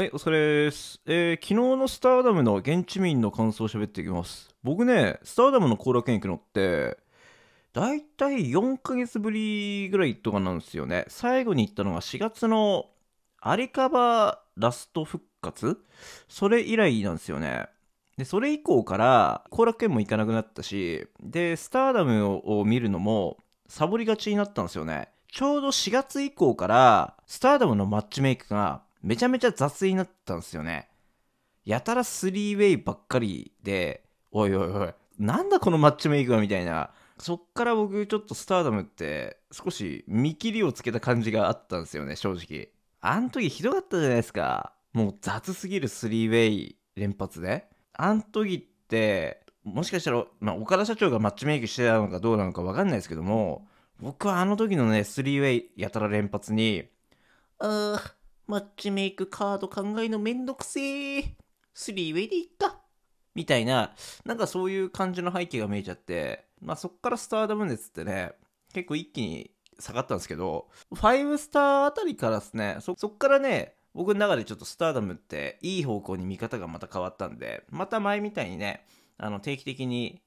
はい、お疲れです。えー、昨日のスターダムの現地民の感想を喋っていきます。僕ね、スターダムの後楽園行くのって、だいたい4ヶ月ぶりぐらいとかなんですよね。最後に行ったのが4月のアリカバラスト復活それ以来なんですよね。で、それ以降から、後楽園も行かなくなったし、で、スターダムを見るのも、サボりがちになったんですよね。ちょうど4月以降から、スターダムのマッチメイクがめちゃめちゃ雑になったんですよね。やたらスリーウェイばっかりで、おいおいおい、なんだこのマッチメイクはみたいな。そっから僕ちょっとスターダムって少し見切りをつけた感じがあったんですよね、正直。あの時ひどかったじゃないですか。もう雑すぎるスリーウェイ連発で。あの時って、もしかしたら、まあ、岡田社長がマッチメイクしてたのかどうなのかわかんないですけども、僕はあの時のね、スリーウェイやたら連発に、うー、マッチメイクカード考えのめんどくせー。スリーウェイでいっか。みたいな、なんかそういう感じの背景が見えちゃって、まあそっからスターダム熱ってね、結構一気に下がったんですけど、5スターあたりからですね、そ、そっからね、僕の中でちょっとスターダムっていい方向に見方がまた変わったんで、また前みたいにね、あの定期的に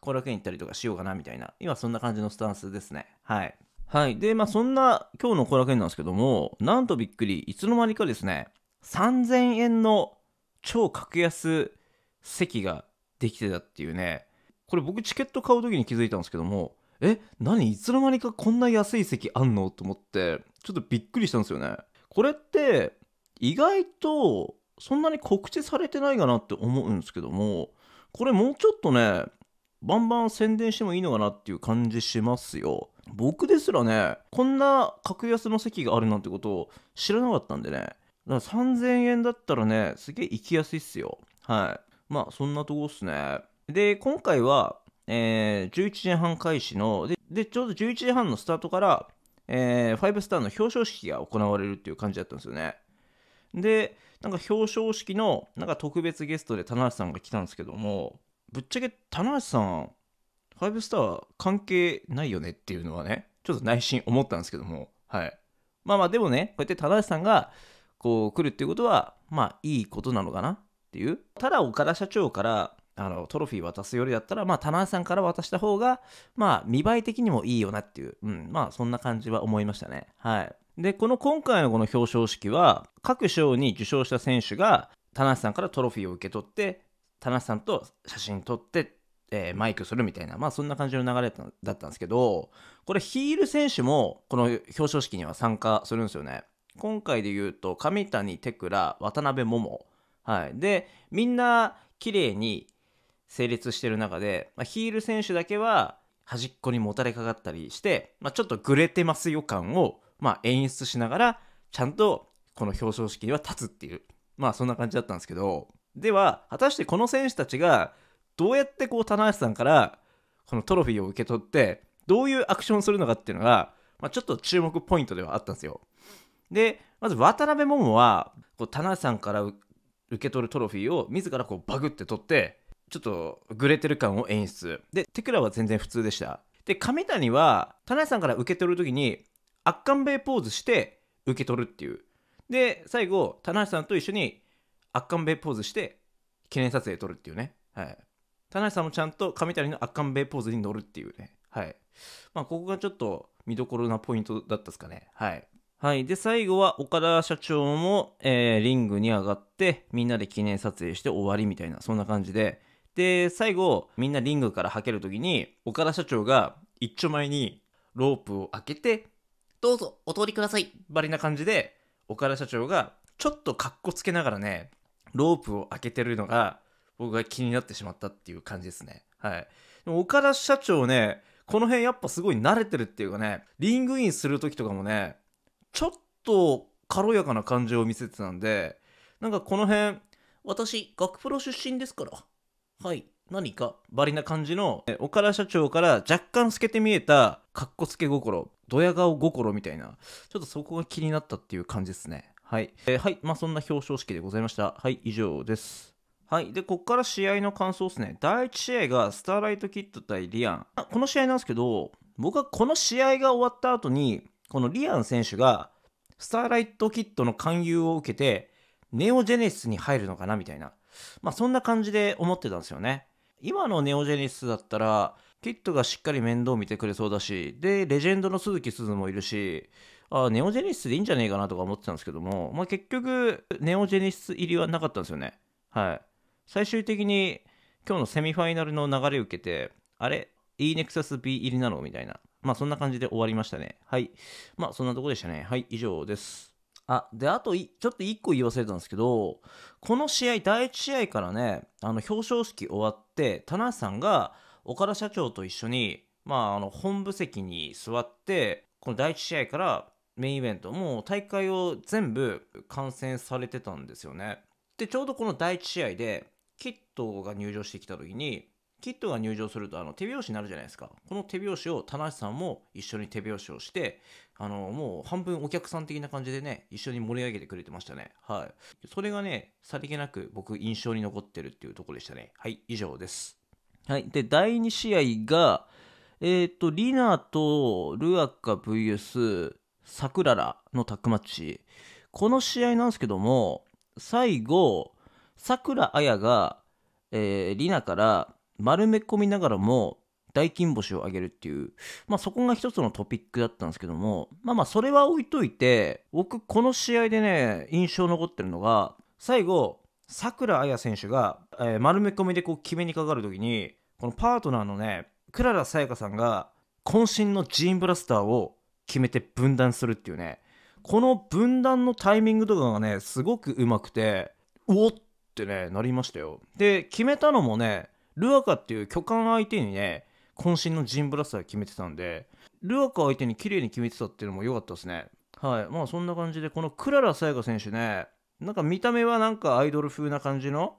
後楽園行ったりとかしようかなみたいな、今そんな感じのスタンスですね。はい。はい。で、まあ、そんな今日の後楽園なんですけども、なんとびっくり、いつの間にかですね、3000円の超格安席ができてたっていうね、これ僕チケット買う時に気づいたんですけども、え、何いつの間にかこんな安い席あんのと思って、ちょっとびっくりしたんですよね。これって、意外とそんなに告知されてないかなって思うんですけども、これもうちょっとね、バンバン宣伝してもいいのかなっていう感じしますよ。僕ですらねこんな格安の席があるなんてことを知らなかったんでねだから3000円だったらねすげえ行きやすいっすよはいまあそんなとこっすねで今回は、えー、11時半開始のででちょうど11時半のスタートから、えー、5スターの表彰式が行われるっていう感じだったんですよねでなんか表彰式のなんか特別ゲストで棚橋さんが来たんですけどもぶっちゃけ棚橋さん5スター関係ないよねっていうのはね、ちょっと内心思ったんですけども、はい。まあまあでもね、こうやって棚橋さんがこう来るっていうことは、まあいいことなのかなっていう。ただ岡田社長からあのトロフィー渡すよりだったら、まあ棚橋さんから渡した方が、まあ見栄え的にもいいよなっていう、うん、まあそんな感じは思いましたね。はい。で、この今回のこの表彰式は、各賞に受賞した選手が、棚橋さんからトロフィーを受け取って、棚橋さんと写真撮ってっえー、マイクするみたいな、まあそんな感じの流れだったんですけど、これヒール選手もこの表彰式には参加するんですよね。今回で言うと、上谷テクラ、渡辺桃。はい。で、みんな綺麗に整列してる中で、まあ、ヒール選手だけは端っこにもたれかかったりして、まあ、ちょっとグレてます予感を、まあ、演出しながら、ちゃんとこの表彰式には立つっていう、まあそんな感じだったんですけど、では、果たしてこの選手たちがどうやってこう棚橋さんからこのトロフィーを受け取ってどういうアクションするのかっていうのが、まあ、ちょっと注目ポイントではあったんですよでまず渡辺桃はこう棚橋さんから受け取るトロフィーを自らこうバグって取ってちょっとグレてる感を演出でテクラは全然普通でしたで亀谷は棚橋さんから受け取る時に圧巻米ポーズして受け取るっていうで最後棚橋さんと一緒に圧巻米ポーズして記念撮影撮るっていうねはい田中さんもちゃんと上谷の圧巻米ポーズに乗るっていうね。はい。まあ、ここがちょっと見どころなポイントだったですかね。はい。はい。で、最後は岡田社長も、えー、リングに上がって、みんなで記念撮影して終わりみたいな、そんな感じで。で、最後、みんなリングから履けるときに、岡田社長が一丁前にロープを開けて、どうぞお通りくださいバリな感じで、岡田社長がちょっとかっこつけながらね、ロープを開けてるのが、僕が気になってしまったっていう感じですね。はい。でも岡田社長ね、この辺やっぱすごい慣れてるっていうかね、リングインする時とかもね、ちょっと軽やかな感じを見せてたんで、なんかこの辺、私、学プロ出身ですから、はい、何か、バリな感じの、岡田社長から若干透けて見えた、かっこつけ心、ドヤ顔心みたいな、ちょっとそこが気になったっていう感じですね。はい。えー、はい、まあそんな表彰式でございました。はい、以上です。はい。で、こっから試合の感想ですね。第1試合がスターライトキッド対リアン。この試合なんですけど、僕はこの試合が終わった後に、このリアン選手が、スターライトキッドの勧誘を受けて、ネオジェネシスに入るのかなみたいな。まあ、そんな感じで思ってたんですよね。今のネオジェネシスだったら、キッドがしっかり面倒見てくれそうだし、で、レジェンドの鈴木すずもいるし、あネオジェネシスでいいんじゃねえかなとか思ってたんですけども、まあ、結局、ネオジェネシス入りはなかったんですよね。はい。最終的に今日のセミファイナルの流れを受けて、あれ ?E-Nexus B 入りなのみたいな。まあそんな感じで終わりましたね。はい。まあそんなとこでしたね。はい、以上です。あ、で、あと、ちょっと1個言い忘れたんですけど、この試合、第1試合からね、あの表彰式終わって、田中さんが岡田社長と一緒に、まあ、あの本部席に座って、この第1試合からメインイベント、もう大会を全部観戦されてたんですよね。で、ちょうどこの第1試合で、キットが入場してきた時にキットが入場するとあの手拍子になるじゃないですかこの手拍子を田無さんも一緒に手拍子をしてあのもう半分お客さん的な感じでね一緒に盛り上げてくれてましたねはいそれがねさりげなく僕印象に残ってるっていうところでしたねはい以上ですはいで第2試合がえっ、ー、とリナとルアカ VS サクララのタックマッチこの試合なんですけども最後さくらあやが、えー、りなから丸め込みながらも大金星をあげるっていう、まあ、そこが一つのトピックだったんですけどもまあまあそれは置いといて僕この試合でね印象残ってるのが最後さくらあや選手が、えー、丸め込みでこう決めにかかる時にこのパートナーのねクララ沙耶香さんが渾身のジーンブラスターを決めて分断するっていうねこの分断のタイミングとかがねすごくうまくておっってねなりましたよで決めたのもねルアカっていう巨漢相手にね渾身のジンブラスター決めてたんでルアカ相手に綺麗に決めてたっていうのも良かったですねはいまあそんな感じでこのクララサヤ香選手ねなんか見た目はなんかアイドル風な感じの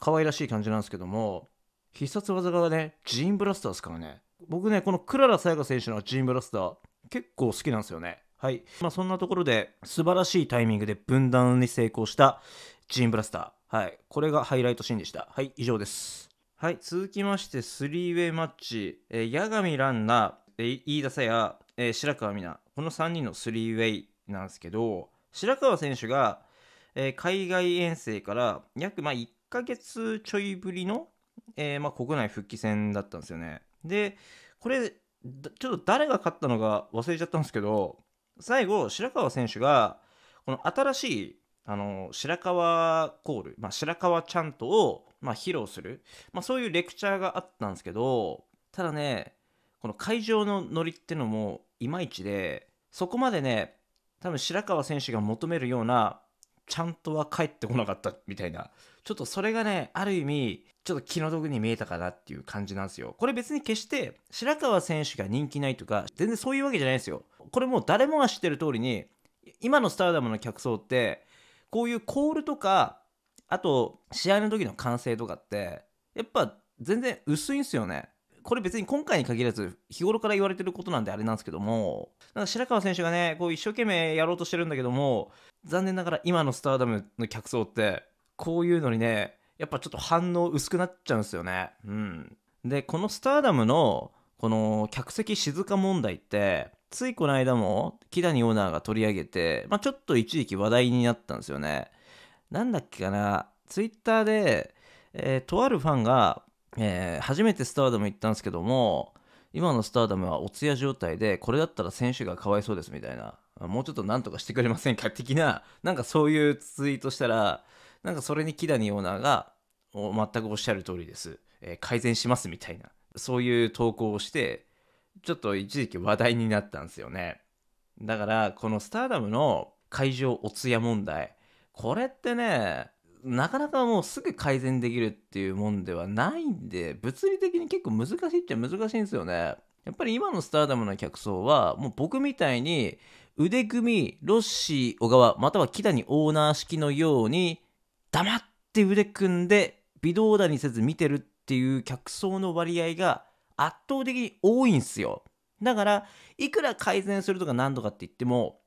可愛らしい感じなんですけども必殺技がねジーンブラスターですからね僕ねこのクララサヤ香選手のジンブラスター結構好きなんですよねはいまあそんなところで素晴らしいタイミングで分断に成功したジンブラスターはい、これがハイライトシーンでした。はい、以上です。はい、続きまして、スリーウェイマッチ、えー、八神ランナー、え飯田紗也、えー、白川美奈、この3人のスリーウェイなんですけど、白川選手が、えー、海外遠征から約、まあ、1ヶ月ちょいぶりの、えー、まあ、国内復帰戦だったんですよね。で、これ、ちょっと誰が勝ったのか忘れちゃったんですけど、最後、白川選手が、この新しいあの白川コール、まあ、白川ちゃんとを、まあ、披露する、まあ、そういうレクチャーがあったんですけどただねこの会場のノリってのもいまいちでそこまでね多分白川選手が求めるようなちゃんとは帰ってこなかったみたいなちょっとそれがねある意味ちょっと気の毒に見えたかなっていう感じなんですよこれ別に決して白川選手が人気ないとか全然そういうわけじゃないですよこれもう誰もが知ってる通りに今のスターダムの客層ってこういうコールとかあと試合の時の歓声とかってやっぱ全然薄いんすよねこれ別に今回に限らず日頃から言われてることなんであれなんですけどもなんか白川選手がねこう一生懸命やろうとしてるんだけども残念ながら今のスターダムの客層ってこういうのにねやっぱちょっと反応薄くなっちゃうんですよねうんでこのスターダムのこの客席静か問題ってついこの間も、木谷オーナーが取り上げて、まあ、ちょっと一時期話題になったんですよね。なんだっけかな、ツイッターで、えー、とあるファンが、えー、初めてスターダム行ったんですけども、今のスターダムはお通夜状態で、これだったら選手がかわいそうですみたいな、もうちょっとなんとかしてくれませんか的な、なんかそういうツイートしたら、なんかそれに木谷オーナーが、全くおっしゃる通りです、えー、改善しますみたいな、そういう投稿をして、ちょっと一時期話題になったんですよね。だから、このスターダムの会場お通夜問題、これってね、なかなかもうすぐ改善できるっていうもんではないんで、物理的に結構難しいっちゃ難しいんですよね。やっぱり今のスターダムの客層は、もう僕みたいに、腕組み、ロッシー、小川、または木谷オーナー式のように、黙って腕組んで、微動だにせず見てるっていう客層の割合が圧倒的に多いんすよ。だから、いくら改善するとか何とかって言っても、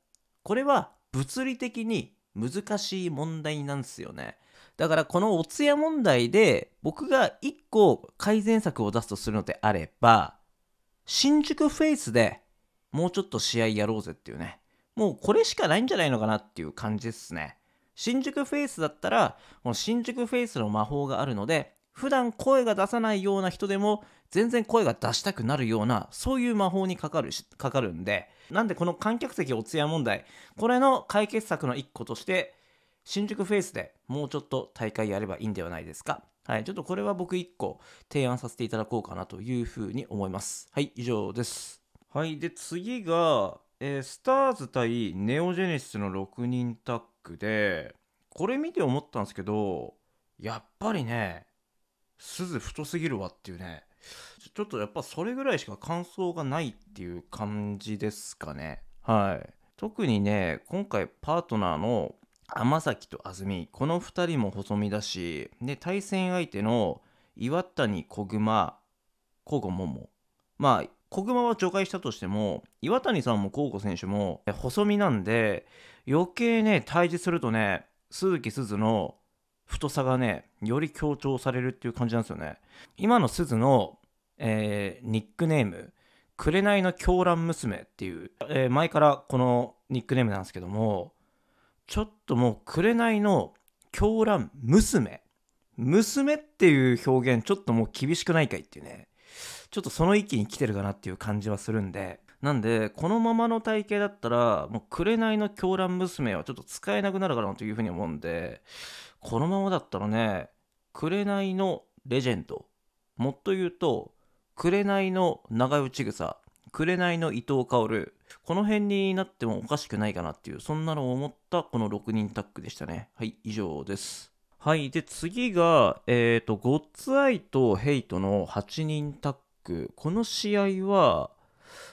これは物理的に難しい問題なんですよね。だからこのお通夜問題で僕が1個改善策を出すとするのであれば、新宿フェイスでもうちょっと試合やろうぜっていうね。もうこれしかないんじゃないのかなっていう感じですね。新宿フェイスだったら、この新宿フェイスの魔法があるので、普段声が出さないような人でも全然声が出したくなるようなそういう魔法にかかるかかるんでなんでこの観客席お通夜問題これの解決策の一個として新宿フェイスでもうちょっと大会やればいいんではないですかはいちょっとこれは僕一個提案させていただこうかなというふうに思いますはい以上ですはいで次が、えー、スターズ対ネオジェネシスの6人タッグでこれ見て思ったんですけどやっぱりね鈴太すぎるわっていうねちょっとやっぱそれぐらいしか感想がないっていう感じですかねはい特にね今回パートナーの天崎と安住この2人も細身だしで対戦相手の岩谷小熊小吾桃まあ小熊は除外したとしても岩谷さんも小吾選手も細身なんで余計ね対峙するとね鈴木鈴の太さがね、より強調されるっていう感じなんですよね。今の鈴の、えー、ニックネーム、紅の狂乱娘っていう、えー、前からこのニックネームなんですけども、ちょっともう紅の狂乱娘。娘っていう表現、ちょっともう厳しくないかいっていうね。ちょっとその域に来てるかなっていう感じはするんで、なんで、このままの体型だったら、もう、紅の狂乱娘はちょっと使えなくなるかなというふうに思うんで、このままだったらね、紅のレジェンド、もっと言うと、紅の長与千草、紅の伊藤薫、この辺になってもおかしくないかなっていう、そんなのを思ったこの6人タッグでしたね。はい、以上です。はい、で、次が、えっ、ー、と、ゴッツアイとヘイトの8人タッグ。この試合は、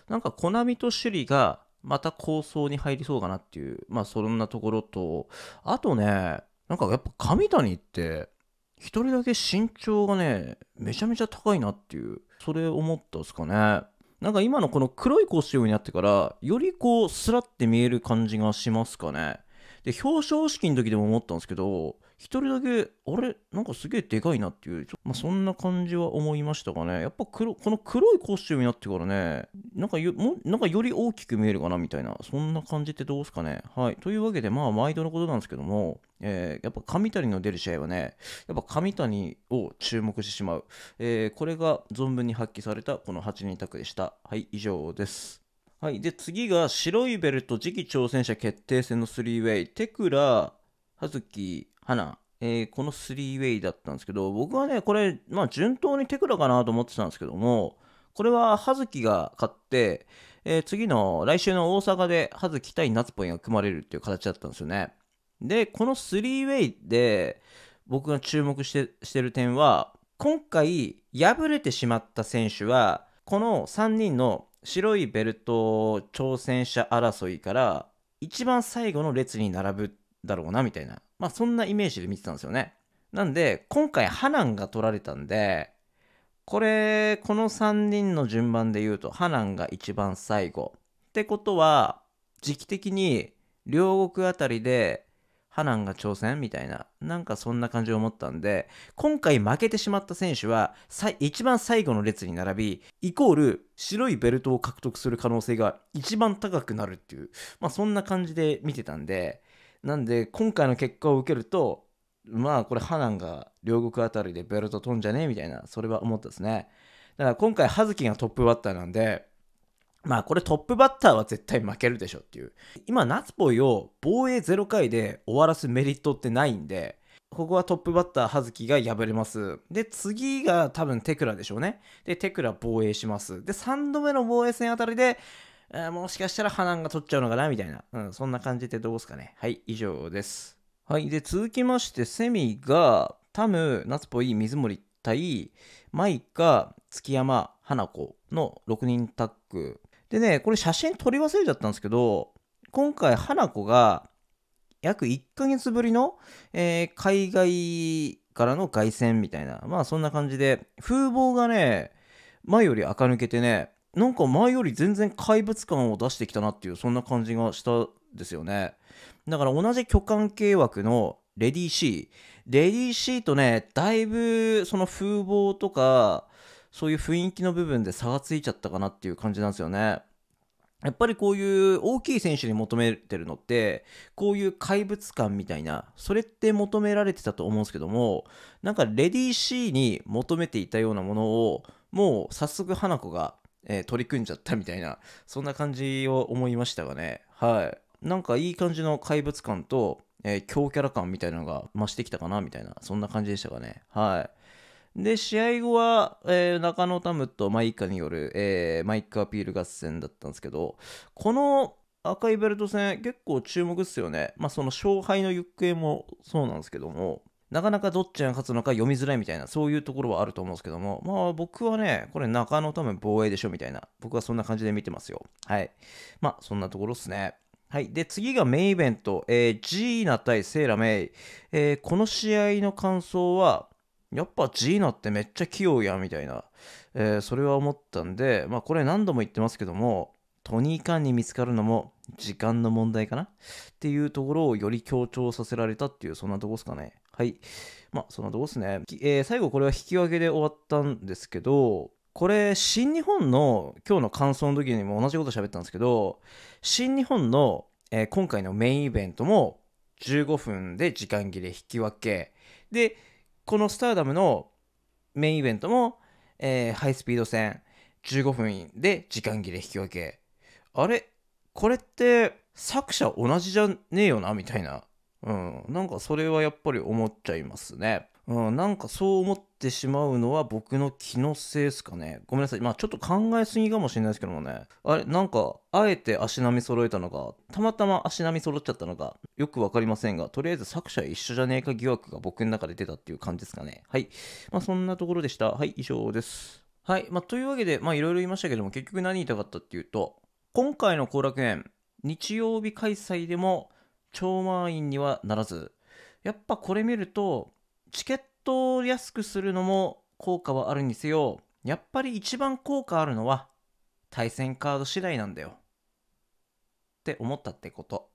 なんかコナミとシ里がまた構想に入りそうかなっていう、まあそんなところと、あとね、なんかやっぱ上谷って一人だけ身長がね、めちゃめちゃ高いなっていう、それ思ったっすかね。なんか今のこの黒いコスチになってから、よりこう、スラって見える感じがしますかね。で、表彰式の時でも思ったんですけど、一人だけ、あれなんかすげえでかいなっていう、まあ、そんな感じは思いましたかね。やっぱ黒、この黒いコスチュームになってからね、なんかよ、なんかより大きく見えるかなみたいな、そんな感じってどうですかね。はい。というわけで、まあ、毎度のことなんですけども、えー、やっぱ上谷の出る試合はね、やっぱ上谷を注目してしまう。えー、これが存分に発揮されたこの8人択でした。はい、以上です。はい、で次が白いベルト次期挑戦者決定戦の 3way テクラ、葉月、花、えー、この 3way だったんですけど、僕はね、これ、まあ、順当に手倉かなと思ってたんですけども、これは葉月が買って、えー、次の来週の大阪で葉月対夏ポインが組まれるっていう形だったんですよね。で、この 3way で僕が注目してしてる点は、今回敗れてしまった選手は、この3人の白いベルト挑戦者争いから一番最後の列に並ぶっだろうなみたいな、まあ、そんなイメージで見てたんですよね。なんで今回ハナンが取られたんでこれこの3人の順番で言うとハナンが一番最後ってことは時期的に両国あたりでハナンが挑戦みたいななんかそんな感じを思ったんで今回負けてしまった選手は一番最後の列に並びイコール白いベルトを獲得する可能性が一番高くなるっていうまあそんな感じで見てたんでなんで今回の結果を受けるとまあこれハナンが両国あたりでベルト飛んじゃねえみたいなそれは思ったですねだから今回葉月がトップバッターなんでまあこれトップバッターは絶対負けるでしょっていう今夏ぽいを防衛0回で終わらすメリットってないんでここはトップバッター葉月が敗れますで次が多分テクラでしょうねでテクラ防衛しますで3度目の防衛戦あたりでもしかしたら波乱が取っちゃうのかなみたいな、うん、そんな感じでどうですかね。はい、以上です。はい、で、続きまして、セミが、タム、夏っぽい水森対、マイカ、月山、花子の6人タッグ。でね、これ写真撮り忘れちゃったんですけど、今回、花子が、約1ヶ月ぶりの、えー、海外からの凱旋みたいな、まあそんな感じで、風貌がね、前より垢抜けてね、なんか前より全然怪物感を出してきたなっていうそんな感じがしたですよねだから同じ巨漢系枠のレディーシーレディーシーとねだいぶその風貌とかそういう雰囲気の部分で差がついちゃったかなっていう感じなんですよねやっぱりこういう大きい選手に求めてるのってこういう怪物感みたいなそれって求められてたと思うんですけどもなんかレディーシーに求めていたようなものをもう早速花子がえー、取り組んじゃったみたいなそんな感じを思いましたがねはいなんかいい感じの怪物感と、えー、強キャラ感みたいなのが増してきたかなみたいなそんな感じでしたかねはいで、試合後は、えー、中野タムとマイカによる、えー、マイクアピール合戦だったんですけど、この赤いベルト戦、結構注目っすよね。まあ、その勝敗の行方もそうなんですけども、なかなかどっちが勝つのか読みづらいみたいな、そういうところはあると思うんですけども、まあ僕はね、これ中野多分防衛でしょみたいな、僕はそんな感じで見てますよ。はい。まあそんなところっすね。はい。で、次がメインイベント、えー、ジーナ対セイラメイ。えー、この試合の感想は、やっぱジーナってめっちゃ器用やみたいな、えー、それは思ったんで、まあこれ何度も言ってますけども、トニー・カンに見つかるのも時間の問題かなっていうところをより強調させられたっていう、そんなとこっすかね。はい。まあ、そのどうですね。えー、最後これは引き分けで終わったんですけど、これ、新日本の今日の感想の時にも同じこと喋ったんですけど、新日本の、えー、今回のメインイベントも15分で時間切れ引き分け。で、このスターダムのメインイベントも、えー、ハイスピード戦15分で時間切れ引き分け。あれこれって作者同じじゃねえよなみたいなうん、なんかそれはやっぱり思っちゃいますね。うん、なんかそう思ってしまうのは僕の気のせいですかね。ごめんなさい。まあちょっと考えすぎかもしれないですけどもね。あれ、なんか、あえて足並み揃えたのか、たまたま足並み揃っちゃったのか、よくわかりませんが、とりあえず作者一緒じゃねえか疑惑が僕の中で出たっていう感じですかね。はい。まあそんなところでした。はい、以上です。はい。まあというわけで、まあいろいろ言いましたけども、結局何言いたかったっていうと、今回の後楽園、日曜日開催でも、超満員にはならず、やっぱこれ見ると、チケットを安くするのも効果はあるにせよ、やっぱり一番効果あるのは対戦カード次第なんだよ。って思ったってこと。